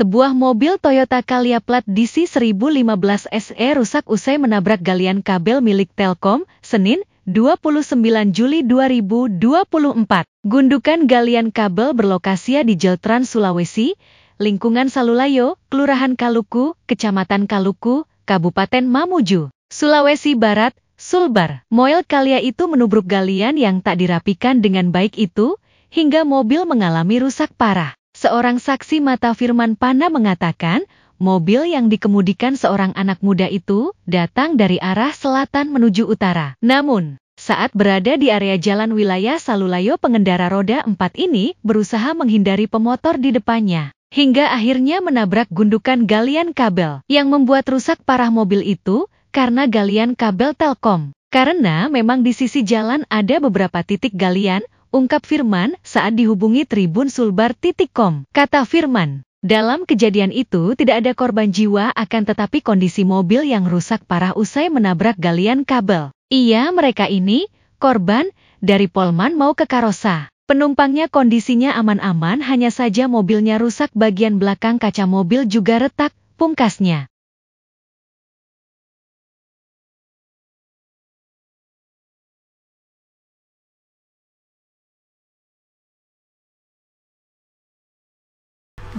sebuah mobil Toyota Calya plat DC 1015 SE rusak usai menabrak galian kabel milik Telkom, Senin, 29 Juli 2024. Gundukan galian kabel berlokasi di Jeltran, Sulawesi, lingkungan Salulayo, Kelurahan Kaluku, Kecamatan Kaluku, Kabupaten Mamuju, Sulawesi Barat, Sulbar. Moel Calya itu menubruk galian yang tak dirapikan dengan baik itu, hingga mobil mengalami rusak parah seorang saksi mata Firman Pana mengatakan, mobil yang dikemudikan seorang anak muda itu datang dari arah selatan menuju utara. Namun, saat berada di area jalan wilayah Salulayo pengendara roda 4 ini berusaha menghindari pemotor di depannya. Hingga akhirnya menabrak gundukan galian kabel yang membuat rusak parah mobil itu karena galian kabel telkom. Karena memang di sisi jalan ada beberapa titik galian ungkap Firman saat dihubungi Tribun Sulbar Sulbar.com. Kata Firman, dalam kejadian itu tidak ada korban jiwa akan tetapi kondisi mobil yang rusak parah usai menabrak galian kabel. Iya mereka ini, korban, dari Polman mau ke Karosa. Penumpangnya kondisinya aman-aman hanya saja mobilnya rusak bagian belakang kaca mobil juga retak, pungkasnya.